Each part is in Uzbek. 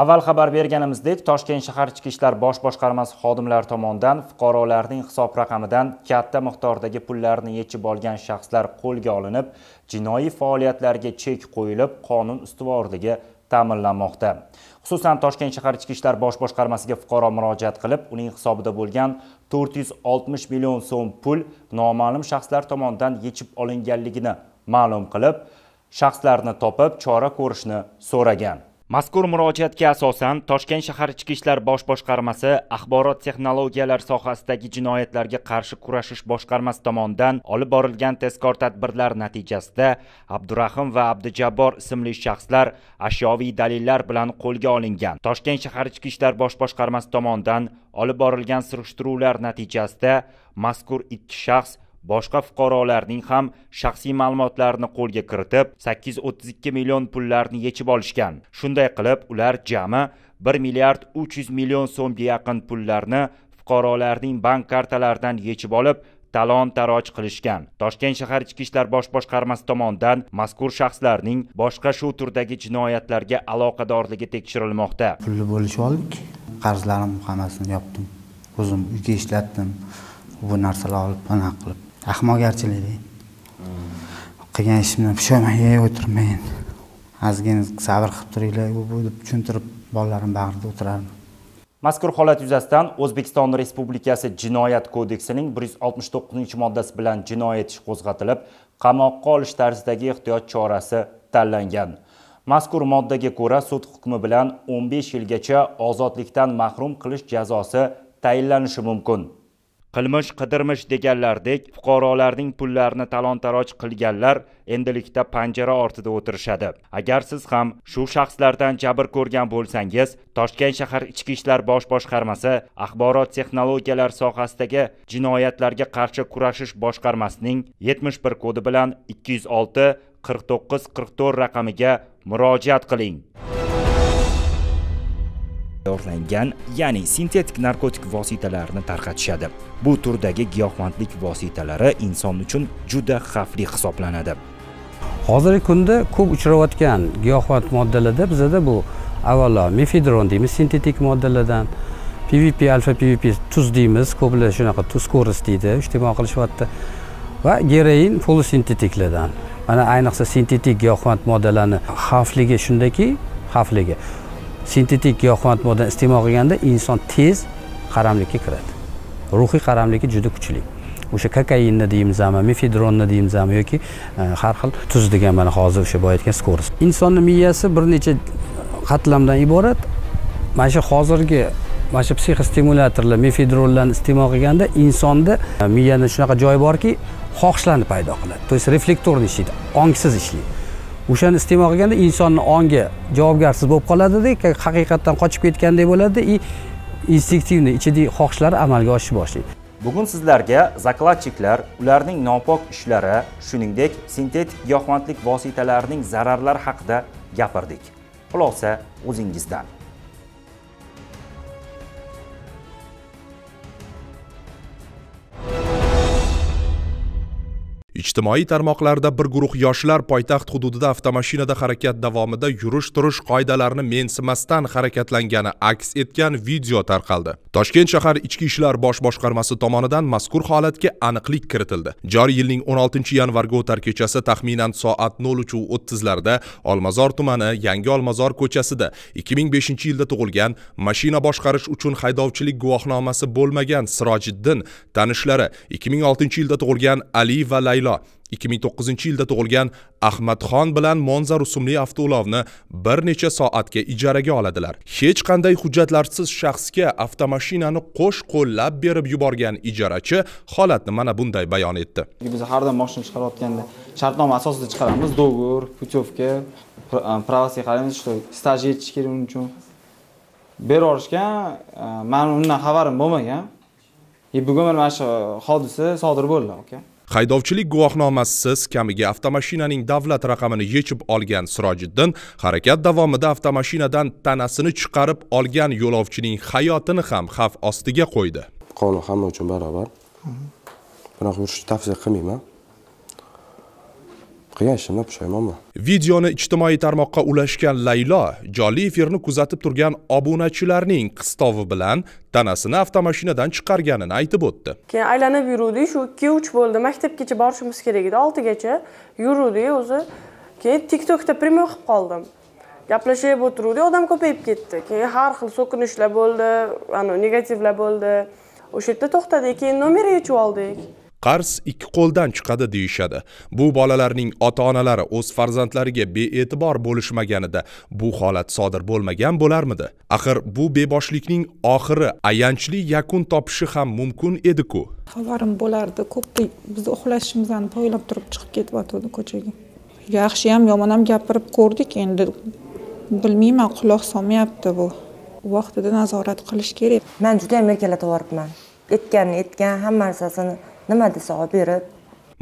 avval xabar berganimizdek toshkent shahar ichki ishlar bosh boshqarmasi xodimlari tomonidan fuqarolarning hisob raqamidan katta miqdordagi pullarni yechib olgan shaxslar qo'lga olinib jinoiy faoliyatlarga chek qo'yilib qonun ustuvorligi ta'minlanmoqda xususan toshkent shahar ichki ishlar bosh boshqarmasiga fuqaro murojaat qilib uning hisobida bo'lgan 460 million so'm pul noma'lum shaxslar tomonidan yechib olinganligini ma'lum qilib shaxslarni topib chora ko'rishni so'ragan mazkur murojaatga asosan toshkent shahar ichki ishlar bosh boshqarmasi axborot texnologiyalar sohasidagi jinoyatlarga qarshi kurashish boshqarmasi tomonidan olib borilgan tezkor tadbirlar natijasida abdurahim va abdujabbor ismli shaxslar ashyoviy dalillar bilan qo'lga olingan toshkent shahar ichki ishlar bosh boshqarmasi tomonidan olib borilgan surishtiruvlar natijasida mazkur ikki shaxs boshqa fuqarolarning ham shaxsiy ma'lumotlarini qo'lga kiritib 832 million pullarni yechib olishgan shunday qilib ular jami 1 milliard 300 million so'mga yaqin pullarni fuqarolarning bank kartalaridan yechib olib talon taroj qilishgan toshkent shahar ichki ishlar bosh boshqarmasi tomonidan mazkur shaxslarning boshqa shu turdagi jinoyatlarga aloqadorligi tekshirilmoqda pulni bo'lishib oldik qarzlarim hammasini yopdim o'zim uyga ishlatdim bu narsalar olib anaqa qilib ahmoqgarchilik deydi qilgan ishimdan pushaymon yeb o'tirmayin ozgina sabr qilib turinglar bu deb tushuntirib bolalarimni bag'rida o'tirardim mazkur holat yuzasidan o'zbekiston respublikasi jinoyat kodeksining bir yuz oltmish to'qqizinchi moddasi bilan jinoyat ishi qo'zg'atilib qamoqqa olish tarzidagi ehtiyot chorasi tanlangan mazkur moddaga ko'ra sud hukmi bilan 15 yilgacha ozodlikdan mahrum qilish jazosi tayinlanishi mumkin qilmish qidirmish deganlardek fuqarolarning pullarini talon taroj qilganlar endilikda panjara ortida o'tirishadi agar siz ham shu shaxslardan jabr ko'rgan bo'lsangiz toshkent shahar ichki ishlar bosh boshqarmasi axborot texnologiyalar sohasidagi jinoyatlarga qarshi kurashish boshqarmasining 71 kodi bilan 206 49 44 raqamiga murojaat qiling tayyorlangan ya'ni sintetik narkotik vositalarni tarqatishadi bu turdagi giyohvandlik vositalari inson uchun juda xavfli hisoblanadi hozirgi kunda ko'p uchrayotgan giyohvand moddalarda bizada bu avvalo mefedron deymiz sintetik moddalardan pvp alfa pvp tuz deymiz ko'plar shunaqa tuz ko'ris deydi iste'mol qilishyapti va geroin polisintetiklardan mana ayniqsa sintetik giyohvand moddalarni xavfligi shundaki xavfligi sintetik giyohvand modda iste'mol qilganda inson tez qaramlikka kiradi ruhiy qaramligi juda kuchli o'sha kokainni deymizmi mefedronni deymizmi yoki e, har xil tuz degan mana hozir o'sha boya aytgan skors insonni miyasi bir necha qatlamdan iborat mana shu hozirgi mana shu psixostimulyatorlar mefedronlarni iste'mol qilganda insonda e, miyani shunaqa joyi borki xohishlarni paydo qiladi то есть reflektorni ishlaydi ongsiz ishlaydi o'shani iste'mol qilganda insonni ongi javobgarsiz bo'lib qoladida haqiqatdan qochib ketgandek bo'ladida и instinktivni ichidagi xohishlari amalga oshishni boshlaydi bugun sizlarga zakladchiklar ularning nopok ishlari shuningdek sintetik giyohvandlik vositalarining zararlari haqida gapirdik xulosa o'zingizdan Ijtimoiy tarmoqlarda bir guruh yoshlar poytaxt hududida avtomashinada harakat davomida yurish-turish qoidalarini mensimasdan harakatlangani aks etgan video tarqaldi. Toshkent shahar Ichki ishlar bosh boshqarmasi tomonidan mazkur holatga aniqlik kiritildi. Joriy yilning 16-yanvarga o'tar kechasi taxminan soat 03:30 larda Olmazor tumani Yangi Olmazor ko'chasida 2005-yilda tug'ilgan, mashina boshqarish uchun haydovchilik guvohnomasi bo'lmagan Sirojiddin tanishlari 2006-yilda tug'ilgan Ali va Laylo avtoulov 2009 yilda tug'ilgan ahmadxon bilan monza rusumli avtoulovni bir necha soatga ijaraga oladilar hech qanday hujjatlarsiz shaxsga avtomashinani qo'sh qo'llab berib yuborgan ijarachi holatni mana bunday bayon etdi biz har doim moshina chiqarayotganda shartnoma asosida chiqaramiz договор путевка правосga qaraymiz что staj yetishi kerak uning uchun berib yuborishgan mani undan xabarim bo'lmagan и bugun mana shu hodisa sodir bo'ldi aka haydovchilik guvohnomasisiz kamiga avtomashinaning davlat raqamini yechib olgan sirojiddin harakat davomida avtomashinadan tanasini chiqarib olgan yo'lovchining hayotini ham xavf ostiga qo'ydi qonun hamma uchun barobar biroq yurishni tavsiya qilmayman qilgan ishimdan pushaymonman videoni ijtimoiy tarmoqqa ulashgan laylo jonli efirni kuzatib turgan obunachilarning qistovi bilan tanasini avtomashinadan chiqarganini aytib o'tdi keyin aylanib yuruvdik shu ikki uch bo'ldi maktabgacha borishimiz kerak edi oltigacha yuruvdik o'zi keyin tik tokda qilib qoldim gaplashib o'tiruvdik odam ko'payib ketdi keyin har xil so'kinishlar bo'ldi negativlar bo'ldi o'sha yerda to'xtadik keyin nomer yechib oldik qarz ikki qo'ldan chiqadi deyishadi bu bolalarning ota onalari o'z farzandlariga bee'tibor bo'lishmaganida bu holat sodir bo'lmagan bo'larmidi axir bu beboshlikning oxiri ayanchli yakun topishi ham mumkin edi-ku. xabarim bo'lardi ko'p biz uxlashimizni poylab turib chiqib ketyotgandi ko'chaga yaxshi ham yomon ham gapirib ko'rdik endi bilmayman quloq solmayapti bu vaqtida nazorat qilish kerak man juda erkalatib yuboribman etganini etgan hamma narsasini nima desa olib berib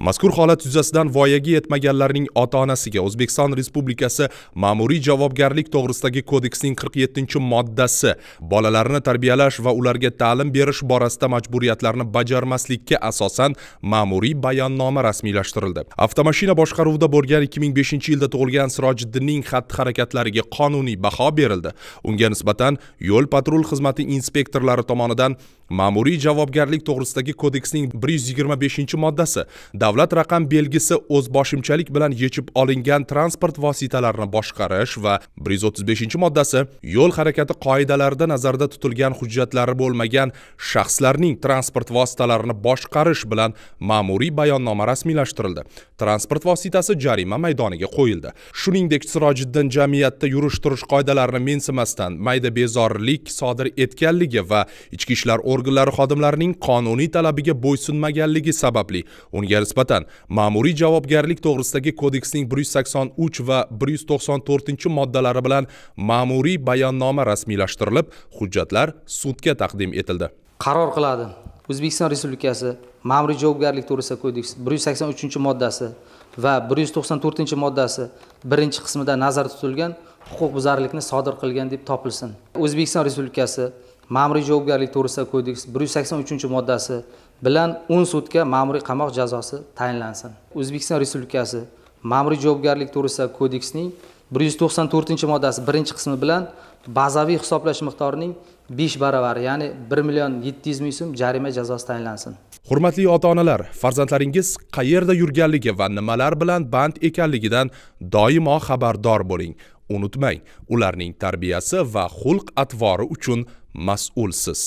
mazkur holat yuzasidan voyaga yetmaganlarning ota onasiga o'zbekiston respublikasi ma'muriy javobgarlik to'g'risidagi kodeksning 47 moddasi bolalarni tarbiyalash va ularga ta'lim berish borasida majburiyatlarni bajarmaslikka asosan ma'muriy bayonnoma rasmiylashtirildi avtomashina boshqaruvida bo'lgan 2005 yilda tug'ilgan sirojiddinning xatti harakatlariga qonuniy baho berildi unga nisbatan yo'l patrul xizmati inspektorlari tomonidan ma'muriy javobgarlik to'g'risidagi kodeksning 125 moddasi davlat raqam belgisi o'z boshimchalik bilan yechib olingan transport vositalarini boshqarish va 135 moddasi yo'l harakati qoidalarida nazarda tutilgan hujjatlari bo'lmagan shaxslarning transport vositalarini boshqarish bilan ma'muriy bayonnoma rasmiylashtirildi transport vositasi jarima maydoniga qo'yildi shuningdek sirojiddin jamiyatda yurish turish qoidalarini mensimasdan mayda bezorlik sodir etganligi va ichki ishlar organlari xodimlarining qonuniy talabiga bo'ysunmaganligi sababli unga nisbatan ma'muriy javobgarlik to'g'risidagi kodeksning 183 va 194 moddalari bilan ma'muriy bayonnoma rasmiylashtirilib, hujjatlar sudga taqdim etildi. Qaror qiladi. O'zbekiston Respublikasi Ma'muriy javobgarlik to'g'risida kodeks 183-moddasi va 194-moddasi birinchi qismida nazarda tutilgan huquqbuzarlikni sodir qilgan deb topilsin. O'zbekiston Respublikasi ma'muriy javobgarlik to'g'risida kodeks bir yuz sakson uchinchi moddasi bilan o'n sutka ma'muriy qamoq jazosi tayinlansin o'zbekiston respublikasi ma'muriy javobgarlik to'g'risida kodeksning bir yuz to'qson to'rtinchi moddasi birinchi qismi bilan bazaviy hisoblash miqdorining besh baravari ya'ni bir million yetti yuz ming so'm jarima jazosi tayinlansin hurmatli ota onalar farzandlaringiz qayerda yurganligi va nimalar bilan band ekanligidan doimo xabardor bo'ling unutmang ularning tarbiyasi va xulq atvori uchun mas'ulsiz